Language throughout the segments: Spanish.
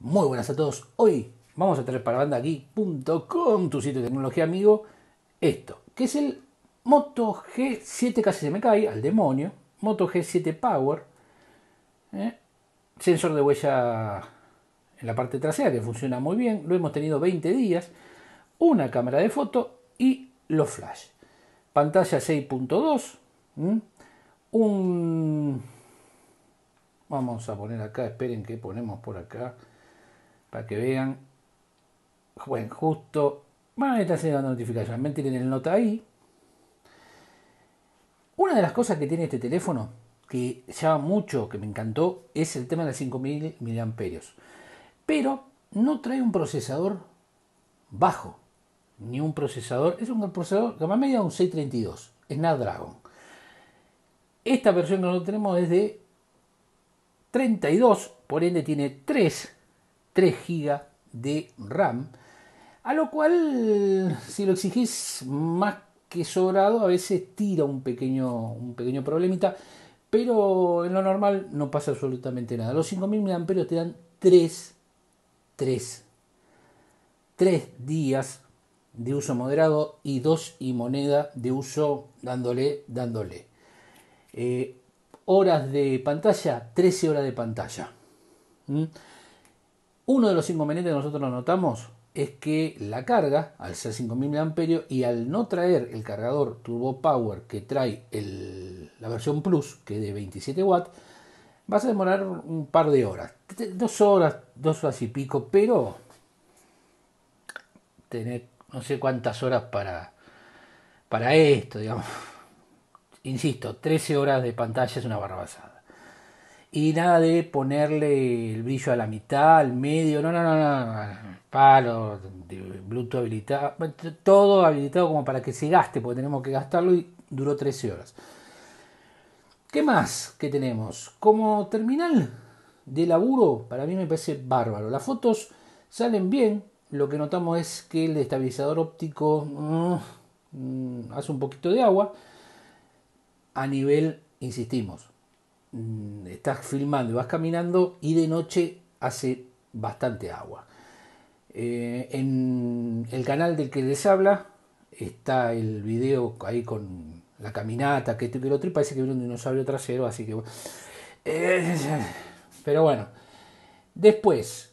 Muy buenas a todos. Hoy vamos a traer para bandageek.com, tu sitio de tecnología amigo, esto, que es el Moto G7, casi se me cae, al demonio, Moto G7 Power, ¿eh? sensor de huella en la parte trasera que funciona muy bien, lo hemos tenido 20 días, una cámara de foto y los flash. Pantalla 6.2, un... Vamos a poner acá, esperen que ponemos por acá para que vean. Bueno, justo. Van a estar la notificación. Me tienen el nota ahí. Una de las cosas que tiene este teléfono, que ya mucho, que me encantó, es el tema de los 5000 mAh. Pero no trae un procesador bajo, ni un procesador. Es un procesador que más media un 632, es Snapdragon. Esta versión que nosotros tenemos es de 32, por ende tiene 3 3 GB de RAM, a lo cual si lo exigís más que sobrado a veces tira un pequeño, un pequeño problemita, pero en lo normal no pasa absolutamente nada. Los 5000 mAh te dan 3, 3, 3 días de uso moderado y 2 y moneda de uso dándole, dándole. Eh, horas de pantalla, 13 horas de pantalla. ¿Mm? Uno de los inconvenientes que nosotros notamos es que la carga, al ser 5.000 mAh y al no traer el cargador Turbo Power que trae la versión Plus, que es de 27 watts, vas a demorar un par de horas, dos horas, dos horas y pico, pero tener no sé cuántas horas para, para esto, digamos. Insisto, 13 horas de pantalla es una barra y nada de ponerle el brillo a la mitad, al medio, no, no, no, no, palo, Bluetooth habilitado, todo habilitado como para que se gaste, porque tenemos que gastarlo y duró 13 horas. ¿Qué más que tenemos? Como terminal de laburo, para mí me parece bárbaro. Las fotos salen bien, lo que notamos es que el estabilizador óptico mm, mm, hace un poquito de agua. A nivel, insistimos, Mm, estás filmando y vas caminando y de noche hace bastante agua. Eh, en el canal del que les habla está el video ahí con la caminata, que esto que lo otro, parece que viene un dinosaurio trasero, así que... Eh, pero bueno, después,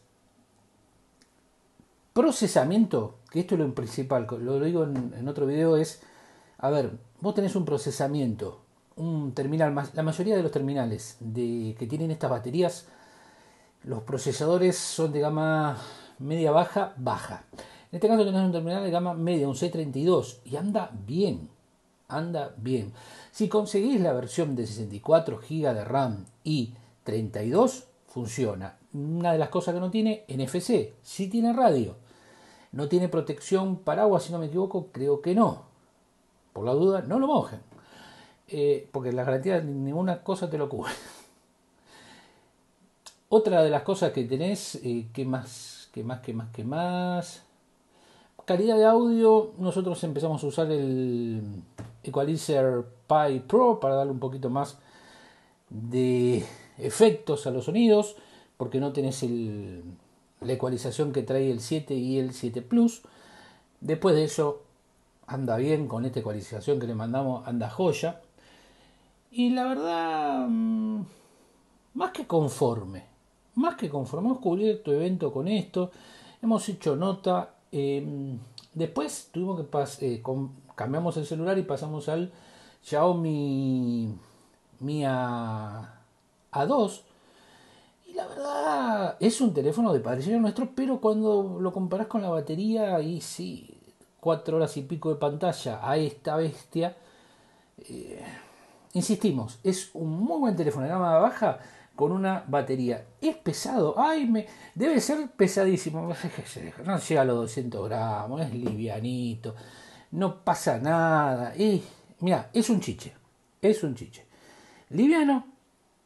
procesamiento, que esto es lo principal, lo digo en, en otro video, es, a ver, vos tenés un procesamiento la mayoría de los terminales de, que tienen estas baterías, los procesadores son de gama media baja, baja. En este caso tenemos un terminal de gama media, un C32, y anda bien, anda bien. Si conseguís la versión de 64 GB de RAM y 32, funciona. Una de las cosas que no tiene, NFC, sí tiene radio. No tiene protección para agua si no me equivoco, creo que no. Por la duda, no lo mojen eh, porque las garantías ninguna cosa te lo cubre. Otra de las cosas que tenés, eh, que más, que más, que más, que más. Calidad de audio, nosotros empezamos a usar el Equalizer Pi Pro para darle un poquito más de efectos a los sonidos, porque no tenés la ecualización que trae el 7 y el 7 Plus. Después de eso, anda bien con esta ecualización que le mandamos, anda joya. Y la verdad, mm, más que conforme, más que conforme, hemos cubierto evento con esto, hemos hecho nota. Em, después tuvimos que eh, cambiamos el celular y pasamos al Xiaomi Mi A, 2 Y la verdad, es un teléfono de parecido nuestro, pero cuando lo comparás con la batería, y sí, cuatro horas y pico de pantalla a esta bestia. Eh, Insistimos, es un muy buen teléfono de gama baja con una batería. Es pesado, ay, debe ser pesadísimo. No llega a los 200 gramos, es livianito, no pasa nada. Y mira, es un chiche, es un chiche. Liviano,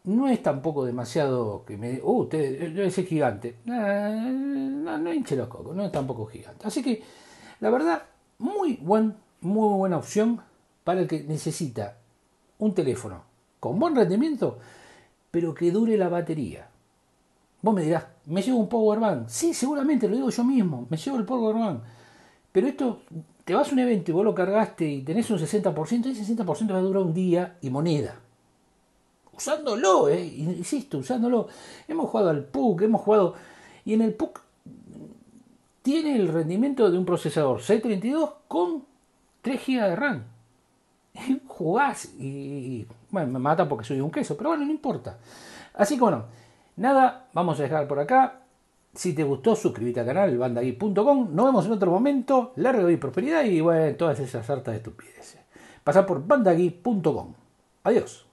no es tampoco demasiado que me. Uh, usted ese gigante. Eh, no, no hinche los cocos, no es tampoco gigante. Así que, la verdad, muy, buen, muy buena opción para el que necesita un teléfono con buen rendimiento, pero que dure la batería. Vos me dirás, me llevo un power bank. Sí, seguramente lo digo yo mismo, me llevo el power bank. Pero esto, te vas a un evento y vos lo cargaste y tenés un 60%, y ese 60% va a durar un día y moneda. Usándolo, eh, insisto, usándolo. Hemos jugado al PUC, hemos jugado. Y en el PUC tiene el rendimiento de un procesador 632 con 3 GB de RAM jugás y, bueno, me mata porque soy un queso, pero bueno, no importa. Así que bueno, nada, vamos a dejar por acá. Si te gustó, suscríbete al canal bandagui.com. Nos vemos en otro momento. Largo y prosperidad y bueno, todas esas hartas estupideces. Pasar por bandagui.com. Adiós.